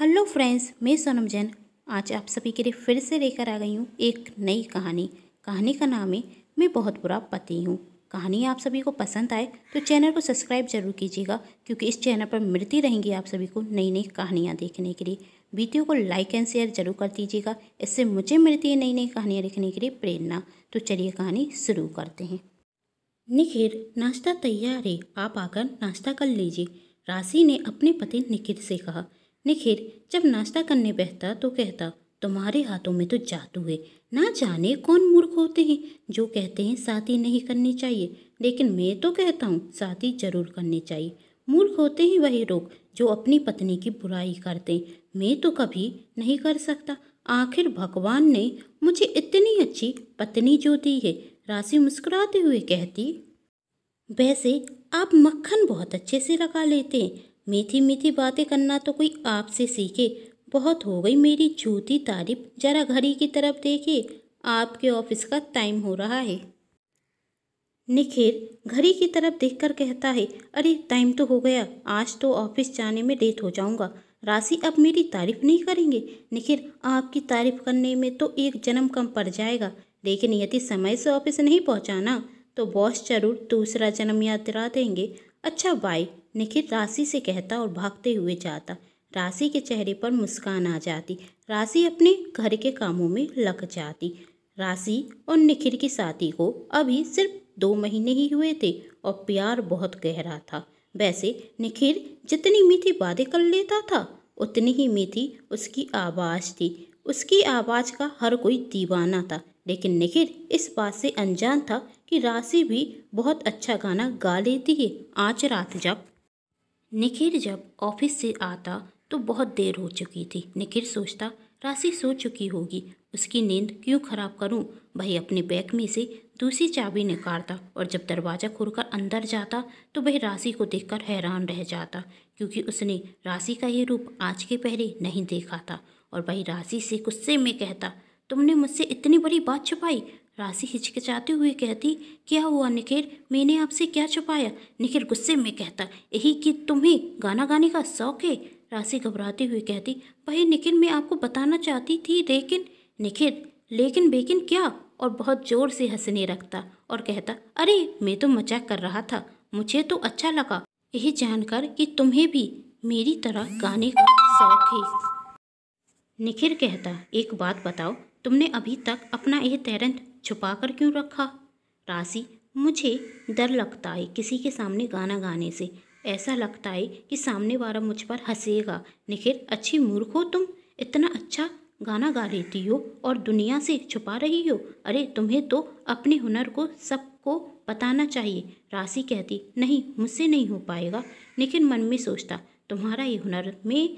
Hello friends मैं सोनम जैन आज आप सभी के लिए फिर से लेकर आ गई हूँ एक नई कहानी कहानी का नाम है मैं बहुत बुरा पति हूँ कहानी आप सभी को पसंद आए तो चैनल को सब्सक्राइब जरूर कीजिएगा क्योंकि इस चैनल पर मिलती रहेंगी आप सभी को नई नई कहानियाँ देखने के लिए वीडियो को लाइक एंड शेयर जरूर कर दीजिएगा इससे मुझे मिलती है नई नई कहानियाँ लिखने के लिए प्रेरणा तो चलिए कहानी शुरू करते हैं निखिर नाश्ता तैयार है आप आकर नाश्ता कर लीजिए राशि ने अपने पति निखिल से कहा निखिर जब नाश्ता करने बहता तो कहता तुम्हारे हाथों में तो जादू है ना जाने कौन मूर्ख होते हैं जो कहते हैं साथी नहीं करनी चाहिए लेकिन मैं तो कहता हूँ साथी जरूर करनी चाहिए मूर्ख होते ही वही लोग जो अपनी पत्नी की बुराई करते हैं मैं तो कभी नहीं कर सकता आखिर भगवान ने मुझे इतनी अच्छी पत्नी जो दी है राशि मुस्कुराते हुए कहती वैसे आप मक्खन बहुत अच्छे से लगा लेते हैं मीठी मीठी बातें करना तो कोई आपसे सीखे बहुत हो गई मेरी झूठी तारीफ जरा घड़ी की तरफ देखिए आपके ऑफिस का टाइम हो रहा है निखिल घड़ी की तरफ देखकर कहता है अरे टाइम तो हो गया आज तो ऑफिस जाने में लेट हो जाऊंगा राशि अब मेरी तारीफ नहीं करेंगे निखिल आपकी तारीफ करने में तो एक जन्म कम पड़ जाएगा लेकिन यदि समय से ऑफिस नहीं पहुंचाना तो बॉस जरूर दूसरा जन्म यात्रा देंगे अच्छा भाई निखिल राशि से कहता और भागते हुए जाता राशि के चेहरे पर मुस्कान आ जाती राशि अपने घर के कामों में लग जाती राशि और निखिल की शादी को अभी सिर्फ दो महीने ही हुए थे और प्यार बहुत गहरा था वैसे निखिल जितनी मीठी बातें कर लेता था उतनी ही मीठी उसकी आवाज़ थी उसकी आवाज़ का हर कोई दीवाना था लेकिन निखिल इस बात से अनजान था कि राशि भी बहुत अच्छा गाना गा लेती है आज रात जब निखिल जब ऑफिस से आता तो बहुत देर हो चुकी थी निखिल सोचता राशि सो चुकी होगी उसकी नींद क्यों खराब करूं भाई अपने बैग में से दूसरी चाबी निकालता और जब दरवाज़ा खोलकर अंदर जाता तो वह राशि को देखकर हैरान रह जाता क्योंकि उसने राशि का ये रूप आज के पहले नहीं देखा था और वही राशि से गुस्से में कहता तुमने मुझसे इतनी बड़ी बात छुपाई राशि हिचकिचाते हुए कहती क्या हुआ निखिर मैंने आपसे क्या छुपाया निखिर गुस्से में कहता यही कि तुम्हें गाना गाने का शौक है राशि घबराती हुए कहती भाई निखिर मैं आपको बताना चाहती थी लेकिन निखिर लेकिन बेकिन क्या और बहुत जोर से हंसने रखता और कहता अरे मैं तो मजाक कर रहा था मुझे तो अच्छा लगा यही जानकर कि तुम्हें भी मेरी तरह गाने का शौक है निखिर कहता एक बात बताओ तुमने अभी तक अपना यह तैरंत छुपा कर क्यों रखा राशि मुझे डर लगता है किसी के सामने गाना गाने से ऐसा लगता है कि सामने वाला मुझ पर हंसेगा निखिल अच्छी मूर्ख हो तुम इतना अच्छा गाना गा लेती हो और दुनिया से छुपा रही हो अरे तुम्हें तो अपने हुनर को सबको बताना चाहिए राशि कहती नहीं मुझसे नहीं हो पाएगा निखिल मन में सोचता तुम्हारा ये हुनर मैं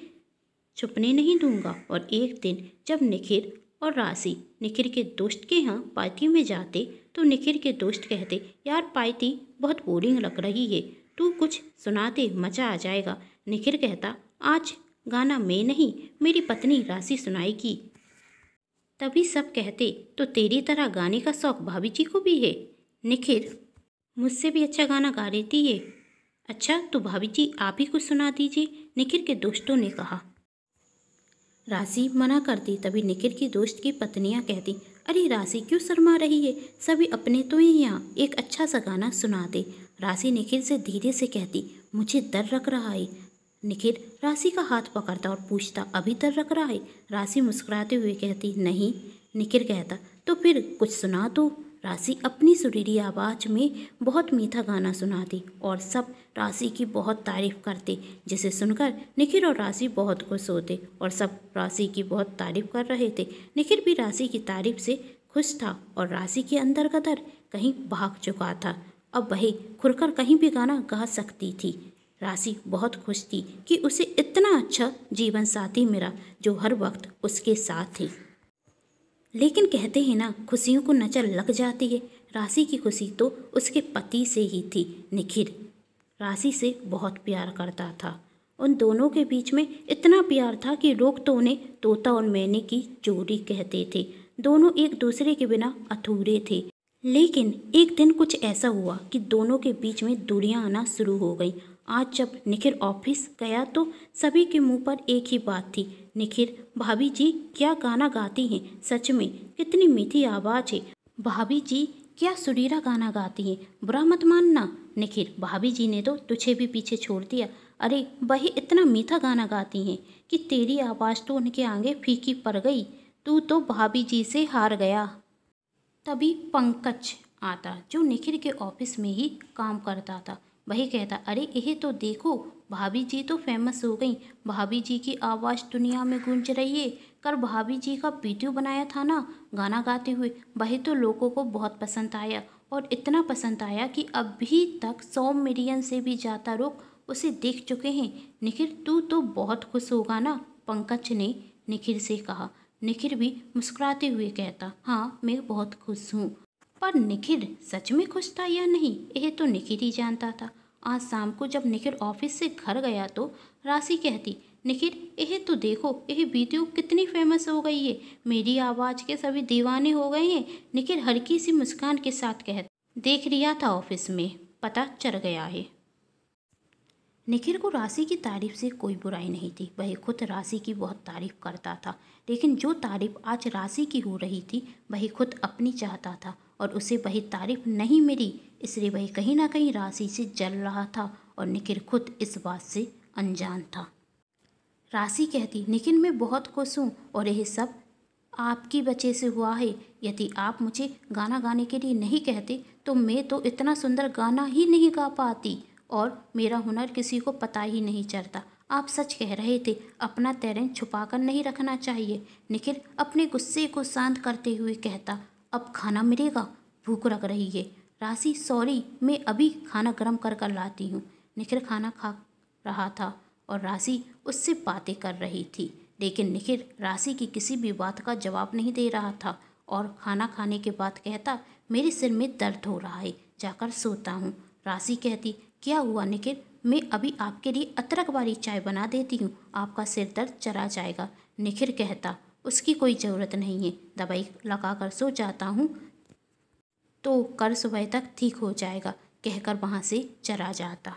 छुपने नहीं दूंगा और एक दिन जब निखिल और राशि निखिर के दोस्त के यहाँ पायती में जाते तो निखिर के दोस्त कहते यार पायती बहुत बोरिंग लग रही है तू कुछ सुना दे मज़ा आ जाएगा निखिर कहता आज गाना मैं नहीं मेरी पत्नी राशि सुनाएगी तभी सब कहते तो तेरी तरह गाने का शौक भाभी जी को भी है निखिर मुझसे भी अच्छा गाना गा रही थी ये अच्छा तो भाभी जी आप ही कुछ सुना दीजिए निखिर के दोस्तों ने कहा राशि मना करती तभी निखिल की दोस्त की पत्नियाँ कहती अरे राशि क्यों शर्मा रही है सभी अपने तो ही यहाँ एक अच्छा सा गाना सुना दे राशि निखिल से धीरे से कहती मुझे डर रख रहा है निखिल राशि का हाथ पकड़ता और पूछता अभी डर रख रहा है राशि मुस्कुराते हुए कहती नहीं निखिल कहता तो फिर कुछ सुना दो तो। राशि अपनी सुरीली आवाज़ में बहुत मीठा गाना सुनाती और सब राशि की बहुत तारीफ करते जिसे सुनकर निखिल और राशि बहुत खुश होते और सब राशि की बहुत तारीफ कर रहे थे निखिल भी राशि की तारीफ से खुश था और राशि के अंदर का दर कहीं भाग चुका था अब वही खुरकर कहीं भी गाना गा सकती थी राशि बहुत खुश थी कि उसे इतना अच्छा जीवन साथी मिला जो हर वक्त उसके साथ थी लेकिन कहते हैं ना खुशियों को नज़र लग जाती है राशि की खुशी तो उसके पति से ही थी निखिल राशि से बहुत प्यार करता था उन दोनों के बीच में इतना प्यार था कि लोग तो उन्हें तोता और मैने की जोड़ी कहते थे दोनों एक दूसरे के बिना अधूरे थे लेकिन एक दिन कुछ ऐसा हुआ कि दोनों के बीच में दूरियां आना शुरू हो गई आज जब निखिल ऑफिस गया तो सभी के मुंह पर एक ही बात थी निखिल भाभी जी क्या गाना गाती हैं सच में कितनी मीठी आवाज़ है भाभी जी क्या सुरीरा गाना गाती हैं बुरा मत मानना निखिल भाभी जी ने तो तुझे भी पीछे छोड़ दिया अरे वही इतना मीठा गाना गाती हैं कि तेरी आवाज़ तो उनके आगे फीकी पड़ गई तू तो भाभी जी से हार गया तभी पंकज आता जो निखिल के ऑफिस में ही काम करता था वही कहता अरे यह तो देखो भाभी जी तो फेमस हो गई भाभी जी की आवाज़ दुनिया में गूंज रही है कल भाभी जी का वीडियो बनाया था ना गाना गाते हुए वही तो लोगों को बहुत पसंद आया और इतना पसंद आया कि अभी तक सौ मिलियन से भी ज़्यादा लोग उसे देख चुके हैं निखिल तू तो बहुत खुश होगा ना पंकज ने निखिल से कहा निखिल भी मुस्कुराते हुए कहता हाँ मैं बहुत खुश हूँ पर निखिल सच में खुश था या नहीं यह तो निखिल ही जानता था आज शाम को जब निखिल ऑफिस से घर गया तो राशि कहती निखिल यह तो देखो यह वीडियो कितनी फेमस हो गई है मेरी आवाज़ के सभी दीवाने हो गए हैं निखिल हल्की सी मुस्कान के साथ कह देख लिया था ऑफिस में पता चल गया है निखिल को राशि की तारीफ से कोई बुराई नहीं थी वह खुद राशि की बहुत तारीफ करता था लेकिन जो तारीफ आज राशि की हो रही थी वह खुद अपनी चाहता था और उसे वही तारीफ नहीं मिली इसलिए वही कहीं ना कहीं राशि से जल रहा था और निखिल खुद इस बात से अनजान था राशि कहती निखिल मैं बहुत खुश हूँ और यह सब आपकी वजह से हुआ है यदि आप मुझे गाना गाने के लिए नहीं कहते तो मैं तो इतना सुंदर गाना ही नहीं गा पाती और मेरा हुनर किसी को पता ही नहीं चलता आप सच कह रहे थे अपना टैलेंट छुपा कर नहीं रखना चाहिए निखिल अपने गुस्से को शांत करते हुए कहता अब खाना मिलेगा भूख लग रही है राशि सॉरी मैं अभी खाना गर्म कर कर लाती हूँ निखिल खाना खा रहा था और राशि उससे बातें कर रही थी लेकिन निखिल राशि की किसी भी बात का जवाब नहीं दे रहा था और खाना खाने के बाद कहता मेरे सिर में दर्द हो रहा है जाकर सोता हूँ राशि कहती क्या हुआ निखिल मैं अभी आपके लिए अदरक वाली चाय बना देती हूँ आपका सिर दर्द चला जाएगा निखिल कहता उसकी कोई ज़रूरत नहीं है दवाई लगा कर सो जाता हूँ तो कर सुबह तक ठीक हो जाएगा कहकर वहाँ से चला जाता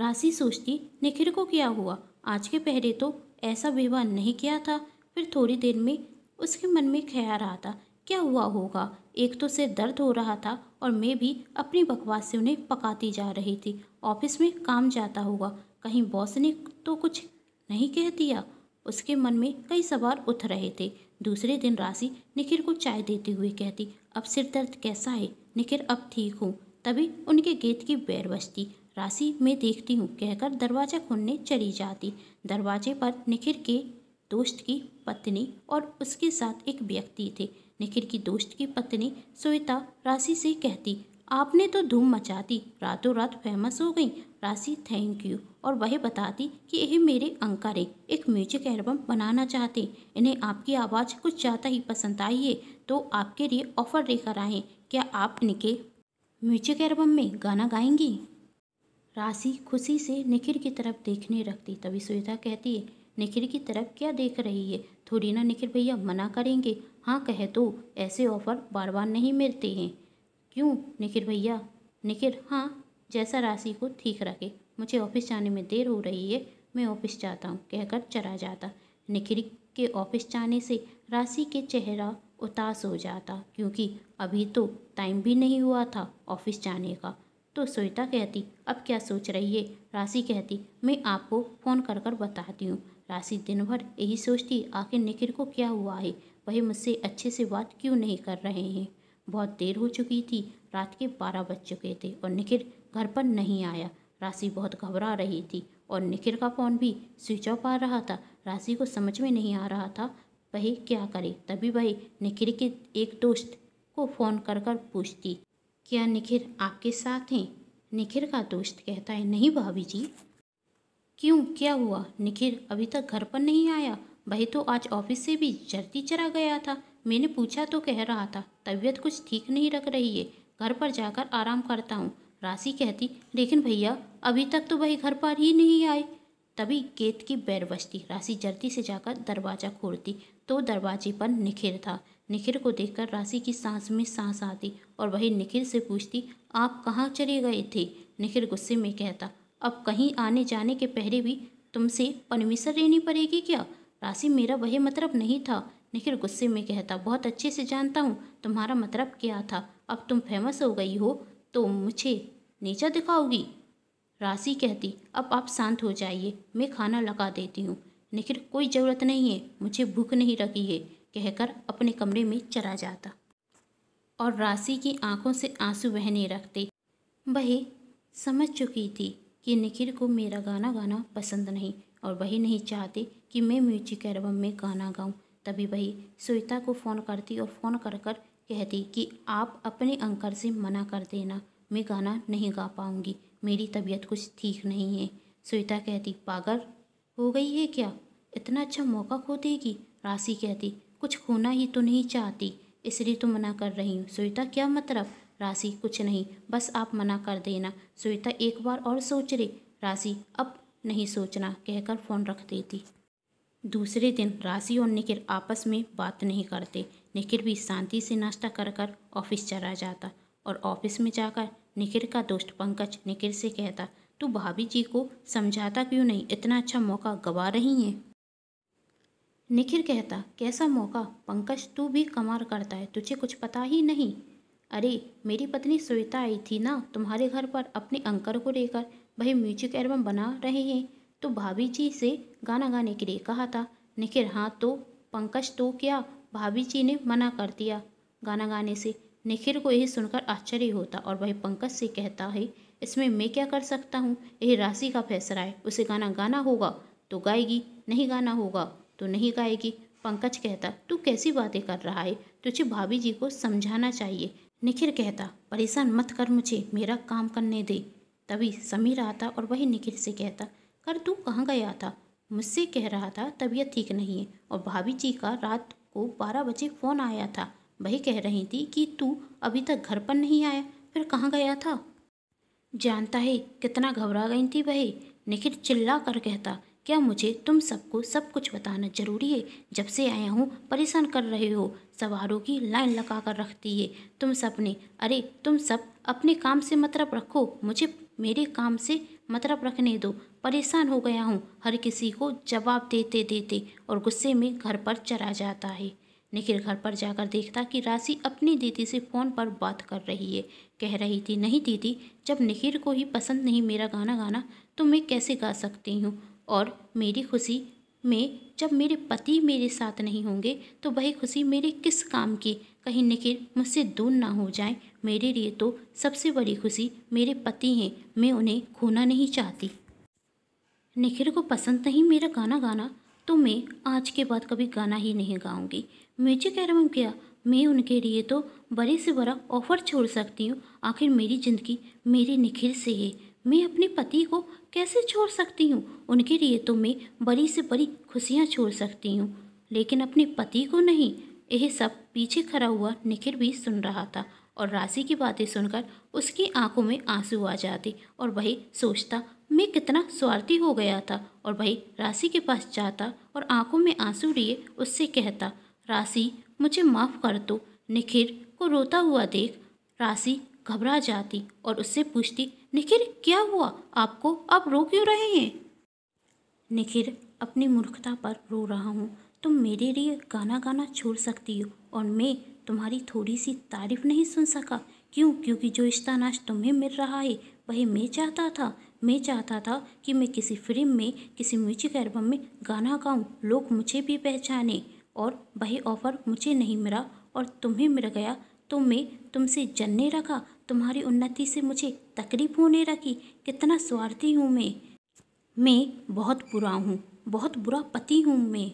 राशि सोचती निखिल को क्या हुआ आज के पहले तो ऐसा व्यवहार नहीं किया था फिर थोड़ी देर में उसके मन में ख्याल आता क्या हुआ होगा एक तो सिर दर्द हो रहा था और मैं भी अपनी बकवास से उन्हें पकाती जा रही थी ऑफिस में काम जाता होगा कहीं बॉस ने तो कुछ नहीं कह दिया उसके मन में कई सवाल उठ रहे थे दूसरे दिन राशि निखिल को चाय देते हुए कहती अब सिर दर्द कैसा है निखिल अब ठीक हूँ तभी उनके गेट की बैर बजती राशि मैं देखती हूँ कहकर दरवाज़ा खोलने चली जाती दरवाजे पर निखिल के दोस्त की पत्नी और उसके साथ एक व्यक्ति थे निखिल की दोस्त की पत्नी श्वेता राशि से कहती आपने तो धूम मचा दी रातों रात फेमस हो गई राशि थैंक यू और वह बताती कि यह मेरे अंकर है एक म्यूजिक एल्बम बनाना चाहते इन्हें आपकी आवाज़ कुछ ज़्यादा ही पसंद आई है तो आपके लिए ऑफ़र लेकर आए क्या आप इनके म्यूजिक एल्बम में गाना गाएंगी राशि खुशी से निखिर की तरफ देखने रखती तभी सुविधा कहती है निखिर की तरफ क्या देख रही है थोड़ी ना निखिर भैया मना करेंगे हाँ कह दो तो, ऐसे ऑफ़र बार बार नहीं मिलते हैं क्यों निखिल भैया निखिल हाँ जैसा राशि को ठीक रखे मुझे ऑफिस जाने में देर हो रही है मैं ऑफिस जाता हूँ कहकर चला जाता निखिल के ऑफिस जाने से राशि के चेहरा उतास हो जाता क्योंकि अभी तो टाइम भी नहीं हुआ था ऑफिस जाने का तो श्वेता कहती अब क्या सोच रही है राशि कहती मैं आपको फ़ोन कर कर बताती हूँ राशि दिन भर यही सोचती आखिर निखिल को क्या हुआ है वही मुझसे अच्छे से बात क्यों नहीं कर रहे हैं बहुत देर हो चुकी थी रात के बारह बज चुके थे और निखिल घर पर नहीं आया राशि बहुत घबरा रही थी और निखिल का फ़ोन भी स्विच ऑफ आ रहा था राशि को समझ में नहीं आ रहा था वह क्या करे तभी वही निखिल के एक दोस्त को फ़ोन कर कर पूछती क्या निखिल आपके साथ हैं निखिल का दोस्त कहता है नहीं भाभी जी क्यों क्या हुआ निखिल अभी तक घर पर नहीं आया वही तो आज ऑफिस से भी जल्दी चला गया था मैंने पूछा तो कह रहा था तबीयत कुछ ठीक नहीं रख रही है घर पर जाकर आराम करता हूँ राशि कहती लेकिन भैया अभी तक तो वही घर पर ही नहीं आए तभी गेत की बैर बजती राशि जल्दी से जाकर दरवाज़ा खोलती तो दरवाजे पर निखिर था निखिर को देखकर राशि की सांस में सांस आती और वही निखिर से पूछती आप कहाँ चले गए थे निखिर गुस्से में कहता अब कहीं आने जाने के पहले भी तुमसे परमिशन लेनी पड़ेगी क्या राशि मेरा वही मतलब नहीं था निखिल गुस्से में कहता बहुत अच्छे से जानता हूँ तुम्हारा मतलब क्या था अब तुम फेमस हो गई हो तो मुझे नीचा दिखाओगी राशि कहती अब आप शांत हो जाइए मैं खाना लगा देती हूँ निखिल कोई ज़रूरत नहीं है मुझे भूख नहीं लगी है कहकर अपने कमरे में चला जाता और राशि की आंखों से आंसू बहने रखते वही समझ चुकी थी कि निखिल को मेरा गाना गाना पसंद नहीं और वही नहीं चाहते कि मैं म्यूजिक एल्बम में गाना गाऊं तभी वही सुविता को फ़ोन करती और फ़ोन कर कर कहती कि आप अपने अंकल से मना कर देना मैं गाना नहीं गा पाऊँगी मेरी तबीयत कुछ ठीक नहीं है सुविता कहती पागल हो गई है क्या इतना अच्छा मौका खो देगी राशि कहती कुछ खोना ही तो नहीं चाहती इसलिए तो मना कर रही हूँ सुविता क्या मतलब राशि कुछ नहीं बस आप मना कर देना सुविता एक बार और सोच रही राशि अब नहीं सोचना कहकर फ़ोन रख देती दूसरे दिन राशि और निखिल आपस में बात नहीं करते निखिल भी शांति से नाश्ता कर कर ऑफिस चला जाता और ऑफिस में जाकर निखिल का दोस्त पंकज निखिल से कहता तू भाभी जी को समझाता क्यों नहीं इतना अच्छा मौका गवा रही हैं निखिल कहता कैसा मौका पंकज तू भी कमाल करता है तुझे कुछ पता ही नहीं अरे मेरी पत्नी श्वेता आई थी ना तुम्हारे घर पर अपने अंकल को लेकर भाई म्यूजिक एल्बम बना रहे हैं तो भाभी जी से गाना गाने के लिए कहा था निखिल हाँ तो पंकज तो क्या भाभी जी ने मना कर दिया गाना गाने से निखिल को यह सुनकर आश्चर्य होता और वही पंकज से कहता है इसमें मैं क्या कर सकता हूँ यह राशि का फैसला है उसे गाना गाना होगा तो गाएगी नहीं गाना होगा तो नहीं गाएगी पंकज कहता तू कैसी बातें कर रहा है तुझे भाभी जी को समझाना चाहिए निखिल कहता परेशान मत कर मुझे मेरा काम करने दे तभी समीर आता और वही निखिल से कहता कर तू कहाँ गया था मुझसे कह रहा था तबीयत ठीक नहीं है और भाभी जी का रात को बारह बजे फ़ोन आया था वही कह रही थी कि तू अभी तक घर पर नहीं आया फिर कहाँ गया था जानता है कितना घबरा गई थी वह निखिल चिल्ला कर कहता क्या मुझे तुम सबको सब कुछ बताना जरूरी है जब से आया हूँ परेशान कर रहे हो सवारों की लाइन लगा कर रखती है तुम सब ने अरे तुम सब अपने काम से मतलब रखो मुझे मेरे काम से मतलब रखने दो परेशान हो गया हूँ हर किसी को जवाब देते देते और गुस्से में घर पर चला जाता है निखिल घर पर जाकर देखता कि राशि अपनी दीदी से फ़ोन पर बात कर रही है कह रही थी नहीं दीदी जब निखिल को ही पसंद नहीं मेरा गाना गाना तो मैं कैसे गा सकती हूँ और मेरी खुशी में जब मेरे पति मेरे साथ नहीं होंगे तो वही खुशी मेरे किस काम की कहीं निखिल मुझसे दूर ना हो जाए मेरे लिए तो सबसे बड़ी खुशी मेरे पति हैं मैं उन्हें खोना नहीं चाहती निखिल को पसंद नहीं मेरा गाना गाना तो मैं आज के बाद कभी गाना ही नहीं गाऊंगी म्यूजिक हूँ क्या मैं उनके लिए तो बड़े से बड़ा ऑफर छोड़ सकती हूँ आखिर मेरी ज़िंदगी मेरे निखिल से है मैं अपने पति को कैसे छोड़ सकती हूँ उनके लिए तो मैं बड़ी से बड़ी खुशियाँ छोड़ सकती हूँ लेकिन अपने पति को नहीं यह सब पीछे खड़ा हुआ निखिल भी सुन रहा था और राशि की बातें सुनकर उसकी आंखों में आंसू आ जाते और वही सोचता मैं कितना स्वार्थी हो गया था और वही राशि के पास जाता और आंखों में आंसू लिए उससे कहता राशि मुझे माफ़ कर दो निखिर को रोता हुआ देख राशि घबरा जाती और उससे पूछती निखिर क्या हुआ आपको आप रो क्यों रहे हैं निखिर अपनी मूर्खता पर रो रहा हूँ तुम मेरे लिए गाना गाना छोड़ सकती हो और मैं तुम्हारी थोड़ी सी तारीफ नहीं सुन सका क्यों क्योंकि जो रिश्तान तुम्हें मिल रहा है वही मैं चाहता था मैं चाहता था कि मैं किसी फिल्म में किसी म्यूजिक एल्बम में गाना गाऊं लोग मुझे भी पहचाने और वही ऑफ़र मुझे नहीं मिला और तुम्हें मिल गया तो मैं तुमसे जन्ने रखा तुम्हारी उन्नति से मुझे तकलीफ होने रखी कितना स्वार्थी हूँ मैं मैं बहुत बुरा हूँ बहुत बुरा पति हूँ मैं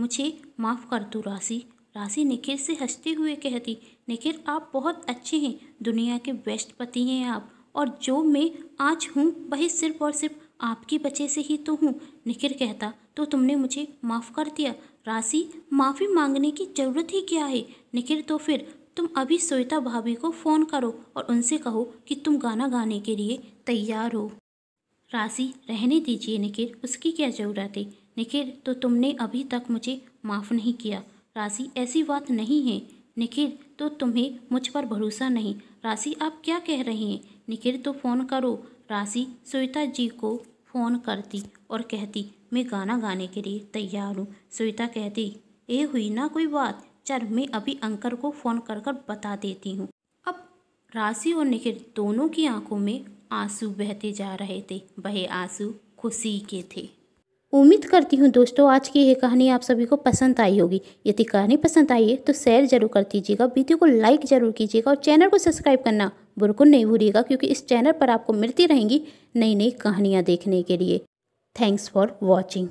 मुझे माफ़ कर दो राशि राशि निखिल से हंसते हुए कहती निखिल आप बहुत अच्छे हैं दुनिया के बेस्ट पति हैं आप और जो मैं आज हूँ वही सिर्फ और सिर्फ आपकी बचे से ही तो हूँ निखिल कहता तो तुमने मुझे माफ़ कर दिया राशि माफ़ी मांगने की ज़रूरत ही क्या है निखिल तो फिर तुम अभी श्वेता भाभी को फ़ोन करो और उनसे कहो कि तुम गाना गाने के लिए तैयार हो राशि रहने दीजिए निखिल उसकी क्या ज़रूरत है निखिल तो तुमने अभी तक मुझे माफ़ नहीं किया राशि ऐसी बात नहीं है निखिल तो तुम्हें मुझ पर भरोसा नहीं राशि आप क्या कह रहे हैं निखिल तो फ़ोन करो राशि सुविता जी को फ़ोन करती और कहती मैं गाना गाने के लिए तैयार हूँ सुविता कहती ये हुई ना कोई बात चल मैं अभी अंकर को फ़ोन कर कर बता देती हूँ अब राशि और निखिल दोनों की आंखों में आंसू बहते जा रहे थे वह आंसू खुशी के थे उम्मीद करती हूँ दोस्तों आज की यह कहानी आप सभी को पसंद आई होगी यदि कहानी पसंद आई है तो शेयर जरूर कर दीजिएगा वीडियो को लाइक जरूर कीजिएगा और चैनल को सब्सक्राइब करना बिल्कुल नहीं भूलिएगा क्योंकि इस चैनल पर आपको मिलती रहेंगी नई नई कहानियाँ देखने के लिए थैंक्स फॉर वॉचिंग